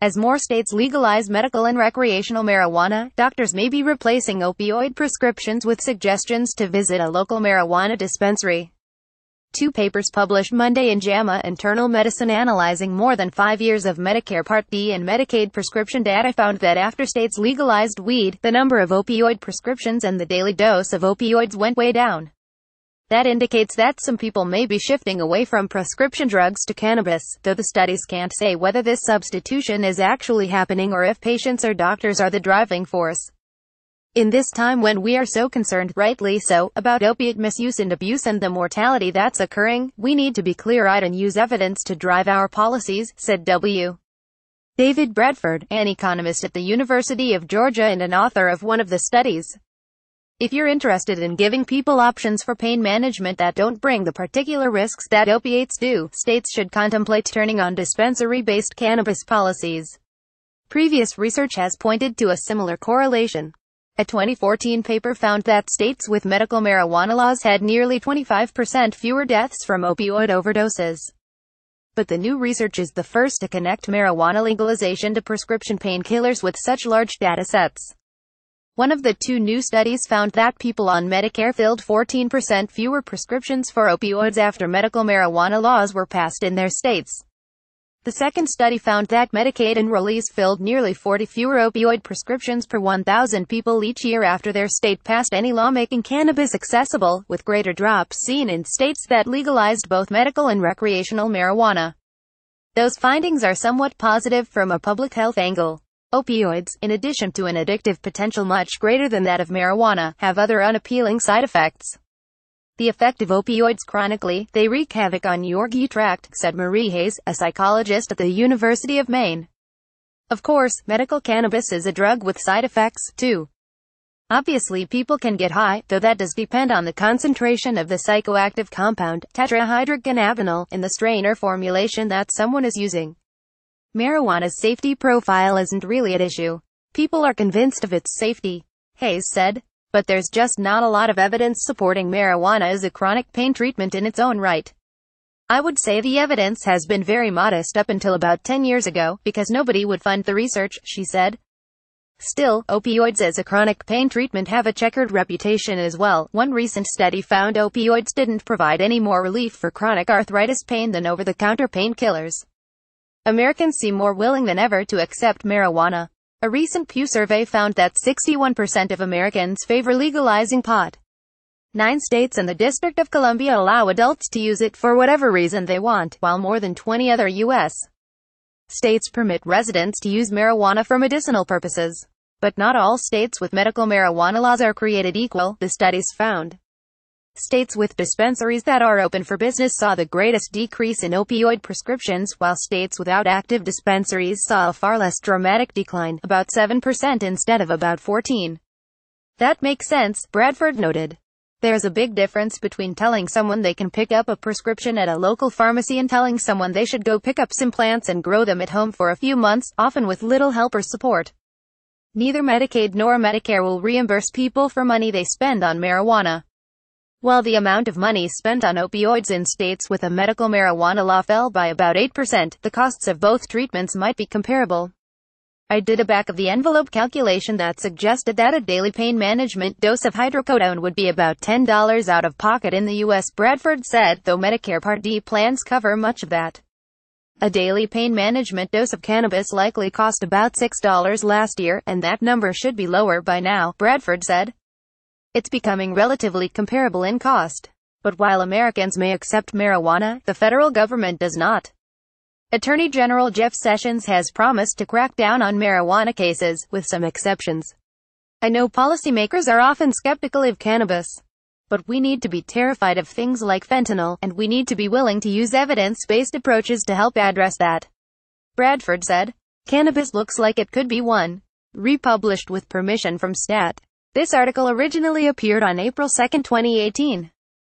As more states legalize medical and recreational marijuana, doctors may be replacing opioid prescriptions with suggestions to visit a local marijuana dispensary. Two papers published Monday in JAMA Internal Medicine analyzing more than five years of Medicare Part B and Medicaid prescription data found that after states legalized weed, the number of opioid prescriptions and the daily dose of opioids went way down. That indicates that some people may be shifting away from prescription drugs to cannabis, though the studies can't say whether this substitution is actually happening or if patients or doctors are the driving force. In this time when we are so concerned, rightly so, about opiate misuse and abuse and the mortality that's occurring, we need to be clear-eyed and use evidence to drive our policies, said W. David Bradford, an economist at the University of Georgia and an author of one of the studies. If you're interested in giving people options for pain management that don't bring the particular risks that opiates do, states should contemplate turning on dispensary-based cannabis policies. Previous research has pointed to a similar correlation. A 2014 paper found that states with medical marijuana laws had nearly 25% fewer deaths from opioid overdoses. But the new research is the first to connect marijuana legalization to prescription painkillers with such large datasets. One of the two new studies found that people on Medicare filled 14% fewer prescriptions for opioids after medical marijuana laws were passed in their states. The second study found that Medicaid enrollees filled nearly 40 fewer opioid prescriptions per 1,000 people each year after their state passed any law making cannabis accessible, with greater drops seen in states that legalized both medical and recreational marijuana. Those findings are somewhat positive from a public health angle. Opioids, in addition to an addictive potential much greater than that of marijuana, have other unappealing side effects. The effect of opioids chronically, they wreak havoc on your gut tract, said Marie Hayes, a psychologist at the University of Maine. Of course, medical cannabis is a drug with side effects, too. Obviously people can get high, though that does depend on the concentration of the psychoactive compound, tetrahydrocannabinol, in the strain or formulation that someone is using marijuana's safety profile isn't really at issue. People are convinced of its safety, Hayes said. But there's just not a lot of evidence supporting marijuana as a chronic pain treatment in its own right. I would say the evidence has been very modest up until about 10 years ago, because nobody would fund the research, she said. Still, opioids as a chronic pain treatment have a checkered reputation as well. One recent study found opioids didn't provide any more relief for chronic arthritis pain than over-the-counter painkillers. Americans seem more willing than ever to accept marijuana. A recent Pew survey found that 61% of Americans favor legalizing pot. Nine states and the District of Columbia allow adults to use it for whatever reason they want, while more than 20 other U.S. states permit residents to use marijuana for medicinal purposes. But not all states with medical marijuana laws are created equal, the studies found. States with dispensaries that are open for business saw the greatest decrease in opioid prescriptions, while states without active dispensaries saw a far less dramatic decline, about 7% instead of about 14. That makes sense, Bradford noted. There's a big difference between telling someone they can pick up a prescription at a local pharmacy and telling someone they should go pick up some plants and grow them at home for a few months, often with little help or support. Neither Medicaid nor Medicare will reimburse people for money they spend on marijuana. While the amount of money spent on opioids in states with a medical marijuana law fell by about 8%, the costs of both treatments might be comparable. I did a back-of-the-envelope calculation that suggested that a daily pain management dose of hydrocodone would be about $10 out of pocket in the U.S., Bradford said, though Medicare Part D plans cover much of that. A daily pain management dose of cannabis likely cost about $6 last year, and that number should be lower by now, Bradford said. It's becoming relatively comparable in cost. But while Americans may accept marijuana, the federal government does not. Attorney General Jeff Sessions has promised to crack down on marijuana cases, with some exceptions. I know policymakers are often skeptical of cannabis. But we need to be terrified of things like fentanyl, and we need to be willing to use evidence-based approaches to help address that. Bradford said, Cannabis looks like it could be one. Republished with permission from STAT. This article originally appeared on April 2, 2018.